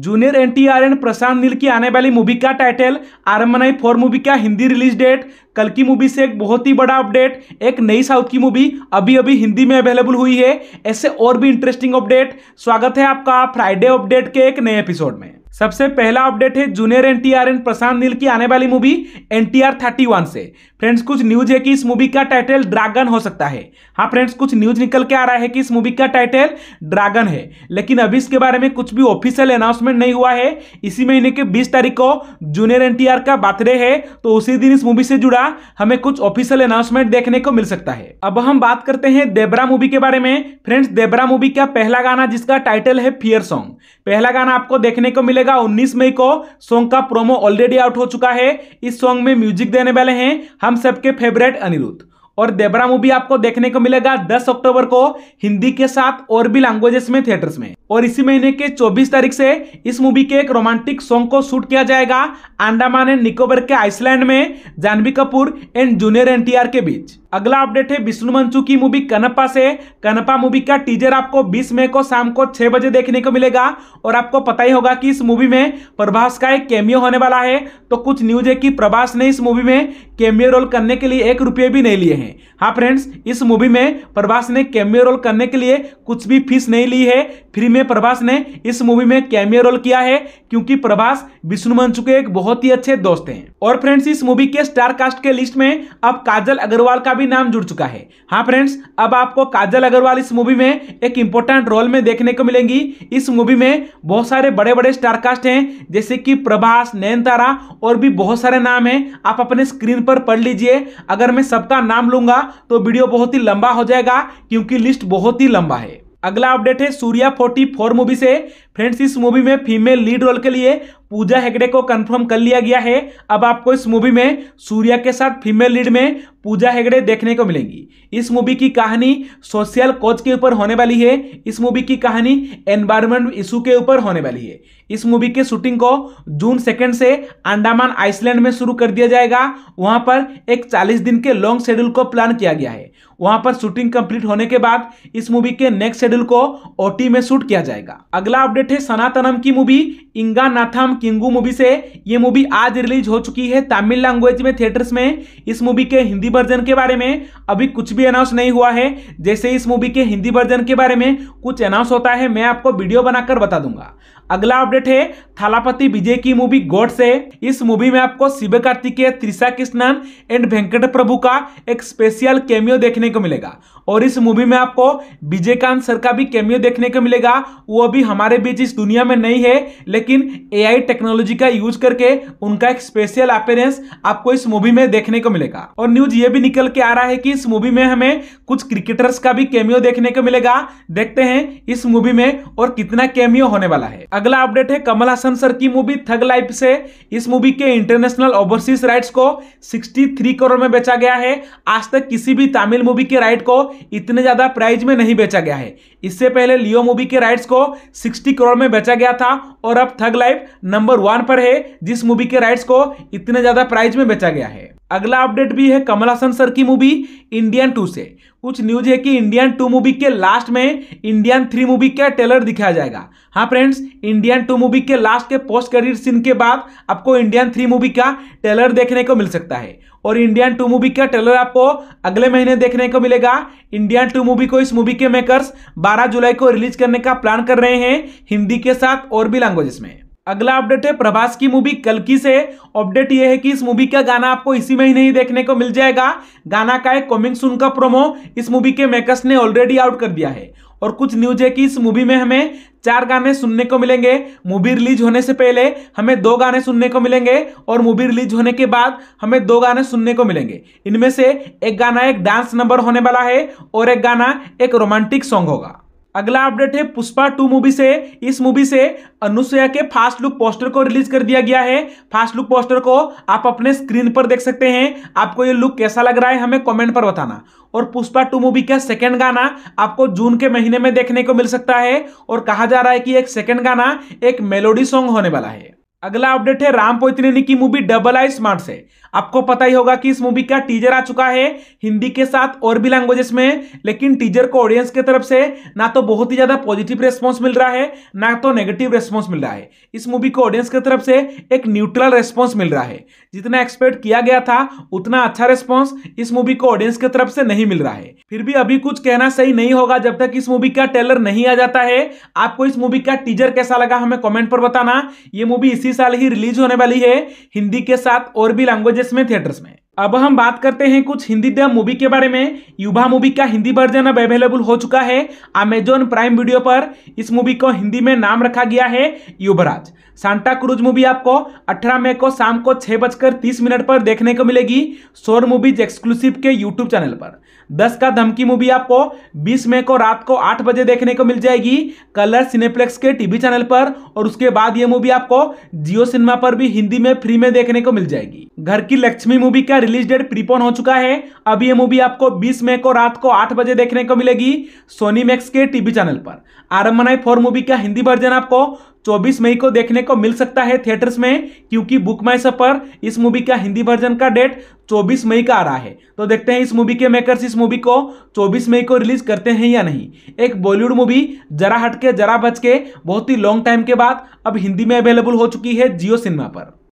junior N T R and Prashanth Neel की आने वाली मूवी का टाइटल आरमनाई फोर मूवी का हिंदी रिलीज डेट कल की मूवी से एक बहुत ही बड़ा अपडेट एक नई साउथ की मूवी अभी अभी हिंदी में अवेलेबल हुई है ऐसे और भी इंटरेस्टिंग अपडेट स्वागत है आपका फ्राइडे अपडेट के एक नए एपिसोड में सबसे पहला अपडेट है junior NTR and Prashanth Neel की आने वाली मूवी एनटीआर 31 से फ्रेंड्स कुछ न्यूज है कि इस मूवी का टाइटल ड्रैगन हो सकता है हाँ फ्रेंड्स कुछ न्यूज निकल के आ रहा है कि इस मूवी का टाइटल ड्रैगन है लेकिन अभी इसके बारे में कुछ भी ऑफिशियल अनाउंसमेंट नहीं हुआ है इसी महीने के बीस तारीख को जूनियर एन का बर्थडे है तो उसी दिन इस मूवी से जुड़ा हमें कुछ ऑफिशियल अनाउंसमेंट देखने को मिल सकता है अब हम बात करते हैं देबरा मूवी के बारे में फ्रेंड्स देबरा मूवी का पहला गाना जिसका टाइटल है फियर सॉन्ग पहला गाना आपको देखने को मिले मिलेगा 19 मई को सॉन्ग का प्रोमो ऑलरेडी आउट हो चुका है इस सॉन्ग में म्यूजिक देने वाले हैं हम सबके फेवरेट अनिरुद्ध और देबरा मूवी आपको देखने को मिलेगा 10 अक्टूबर को हिंदी के साथ और भी लैंग्वेजेस में थिएटर्स में और इसी महीने के 24 तारीख से इस मूवी के एक रोमांटिक सॉन्ग को शूट किया जाएगा अंडामान एंड निकोबर के आइसलैंड में Janhvi Kapoor and junior NTR के बीच अगला अपडेट है विष्णु मंचू की मूवी कनपा से कनपा मूवी का टीजर आपको 20 मई को शाम को 6 बजे देखने को मिलेगा और आपको पता ही होगा कि इस मूवी में प्रभास का एक कैमियो होने वाला है तो कुछ न्यूज है कि प्रभास ने इस मूवी में कैमियो रोल करने के लिए एक रुपये भी नहीं लिए हैं हाँ फ्रेंड्स इस मूवी में प्रभास ने कैमियो रोल करने के लिए कुछ भी फीस नहीं ली है फ्री में प्रभास ने इस मूवी में कैमियो रोल किया है क्योंकि प्रभास विष्णु मंचू के एक बहुत ही अच्छे दोस्त हैं और फ्रेंड्स इस मूवी के स्टार कास्ट के लिस्ट में अब काजल अग्रवाल का भी नाम जुड़ चुका है हाँ फ्रेंड्स अब आपको काजल अग्रवाल इस मूवी में एक इंपॉर्टेंट रोल में देखने को मिलेंगी इस मूवी में बहुत सारे बड़े बड़े स्टारकास्ट हैं जैसे कि प्रभास नयनतारा और भी बहुत सारे नाम हैं आप अपने स्क्रीन पर पढ़ लीजिए अगर मैं सबका नाम लूंगा तो वीडियो बहुत ही लंबा हो जाएगा क्योंकि लिस्ट बहुत ही लंबा है अगला अपडेट है सूर्या फोर्टी फोर मूवी से फ्रेंड्स इस मूवी में फीमेल लीड रोल के लिए पूजा हेगड़े को कंफर्म कर लिया गया है अब आपको इस मूवी में सूर्या के साथ फीमेल लीड में पूजा हेगड़े देखने को मिलेंगी इस मूवी की कहानी सोशल कोच के ऊपर होने वाली है इस मूवी की कहानी एनवायरमेंट इशू के ऊपर होने वाली है इस मूवी के शूटिंग को जून सेकेंड से अंडामान आइसलैंड में शुरू कर दिया जाएगा वहाँ पर एक चालीस दिन के लॉन्ग शेड्यूल को प्लान किया गया है वहाँ पर शूटिंग कंप्लीट होने के बाद इस मूवी के नेक्स्ट शेड्यूल को ओटी में शूट किया जाएगा अगला अपडेट फेवरेट है सनातनम की मूवी इंगा नाथम किंगू मूवी से ये मूवी आज रिलीज हो चुकी है तमिल लैंग्वेज में थिएटर्स में इस मूवी के हिंदी वर्जन के बारे में अभी कुछ भी अनाउंस नहीं हुआ है जैसे इस मूवी के हिंदी वर्जन के बारे में कुछ अनाउंस होता है मैं आपको वीडियो बनाकर बता दूंगा अगला अपडेट है थालापति विजय की मूवी गॉड से इस मूवी में आपको शिव कार्तिकेय त्रिशा कृष्णन एंड वेंकट प्रभु का एक स्पेशल कैमियो देखने को मिलेगा और इस मूवी में आपको विजयकांत सर का भी कैमियो देखने को मिलेगा वो भी हमारे बीच इस दुनिया में नहीं है लेकिन एआई टेक्नोलॉजी का यूज करके उनका एक स्पेशल अपेरेंस आपको इस मूवी में देखने को मिलेगा और न्यूज ये भी निकल के आ रहा है कि इस मूवी में हमें कुछ क्रिकेटर्स का भी कैमियो देखने को मिलेगा देखते हैं इस मूवी में और कितना कैमियो होने वाला है अगला अपडेट है कमल हासन सर की मूवी थग लाइफ से इस मूवी के इंटरनेशनल ओवरसीज राइट्स को 63 करोड़ में बेचा गया है आज तक किसी भी तमिल मूवी के राइट को इतने ज्यादा प्राइज में नहीं बेचा गया है इससे पहले लियो मूवी के राइट्स को 60 करोड़ में बेचा गया था और अब थग लाइफ नंबर वन पर है जिस मूवी के राइट्स को इतने ज्यादा प्राइज में बेचा गया है अगला अपडेट भी है कमल हासन सर की मूवी इंडियन टू से कुछ न्यूज है कि इंडियन टू मूवी के लास्ट में इंडियन थ्री मूवी का ट्रेलर दिखाया जाएगा हाँ फ्रेंड्स इंडियन टू मूवी के लास्ट के पोस्ट करियर सीन के बाद आपको इंडियन थ्री मूवी का ट्रेलर देखने को मिल सकता है और इंडियन टू मूवी का ट्रेलर आपको अगले महीने देखने को मिलेगा इंडियन टू मूवी को इस मूवी के मेकर्स 12 जुलाई को रिलीज करने का प्लान कर रहे हैं हिंदी के साथ और भी लैंग्वेजेस में अगला अपडेट है प्रभास की मूवी कलकी से अपडेट यह है कि इस मूवी का गाना आपको इसी में ही नहीं देखने को मिल जाएगा गाना का एक कॉमिंग सुन का प्रोमो इस मूवी के मेकर्स ने ऑलरेडी आउट कर दिया है और कुछ न्यूज है कि इस मूवी में हमें चार गाने सुनने को मिलेंगे मूवी रिलीज होने से पहले हमें दो गाने सुनने को मिलेंगे और मूवी रिलीज होने के बाद हमें दो गाने सुनने को मिलेंगे इनमें से एक गाना एक डांस नंबर होने वाला है और एक गाना एक रोमांटिक सॉन्ग होगा अगला अपडेट है पुष्पा टू मूवी से इस मूवी से अनुसुया के फास्ट लुक पोस्टर को रिलीज कर दिया गया है फास्ट लुक पोस्टर को आप अपने स्क्रीन पर देख सकते हैं आपको ये लुक कैसा लग रहा है हमें कमेंट पर बताना और पुष्पा टू मूवी का सेकंड गाना आपको जून के महीने में देखने को मिल सकता है और कहा जा रहा है कि एक सेकेंड गाना एक मेलोडी सॉन्ग होने वाला है अगला अपडेट है राम पोतनी की मूवी डबल आई स्मार्ट से आपको पता ही होगा कि इस मूवी का टीजर आ चुका है हिंदी के साथ और भी लैंग्वेजेस में लेकिन टीजर को ऑडियंस की तरफ से ना तो बहुत ही ज्यादा पॉजिटिव रेस्पॉन्स मिल रहा है ना तो नेगेटिव रेस्पॉन्स मिल रहा है इस मूवी को ऑडियंस की तरफ से एक न्यूट्रल रेस्पॉन्स मिल रहा है जितना एक्सपेक्ट किया गया था उतना अच्छा रेस्पॉन्स इस मूवी को ऑडियंस की तरफ से नहीं मिल रहा है फिर भी अभी कुछ कहना सही नहीं होगा जब तक इस मूवी का ट्रेलर नहीं आ जाता है आपको इस मूवी का टीजर कैसा लगा हमें कॉमेंट पर बताना ये मूवी इसी इसी साल ही रिलीज होने वाली है हिंदी के साथ और भी लैंग्वेजेस में थिएटर्स में अब हम बात करते हैं कुछ हिंदी देव मूवी के बारे में युवा मूवी का हिंदी वर्जन अब अवेलेबल हो चुका है अमेजोन प्राइम वीडियो पर इस मूवी को हिंदी में नाम रखा गया है युवराज सांता क्रूज मूवी आपको 18 मई को शाम को छह बजकर तीस मिनट पर देखने को मिलेगी शोर मूवीज एक्सक्लूसिव के यूट्यूब चैनल पर दस का धमकी मूवी आपको बीस मई को रात को आठ बजे देखने को मिल जाएगी कलर सिनेप्लेक्स के टीवी चैनल पर और उसके बाद ये मूवी आपको जियो सिनेमा पर भी हिंदी में फ्री में देखने को मिल जाएगी घर की लक्ष्मी मूवी का रिलीज डेट प्रीपोन हो चुका है अब ये मूवी आपको 20 मई को रात को 8 बजे देखने को मिलेगी सोनी मैक्स के टीवी चैनल पर आरम्भनाई फोर मूवी का हिंदी वर्जन आपको 24 मई को देखने को मिल सकता है थिएटर्स में क्योंकि बुक माई सफर इस मूवी का हिंदी वर्जन का डेट 24 मई का आ रहा है तो देखते हैं इस मूवी के मेकर्स इस मूवी को 24 मई को रिलीज करते हैं या नहीं एक बॉलीवुड मूवी जरा हटके जरा बच के बहुत ही लॉन्ग टाइम के बाद अब हिंदी में अवेलेबल हो चुकी है जियो सिनेमा पर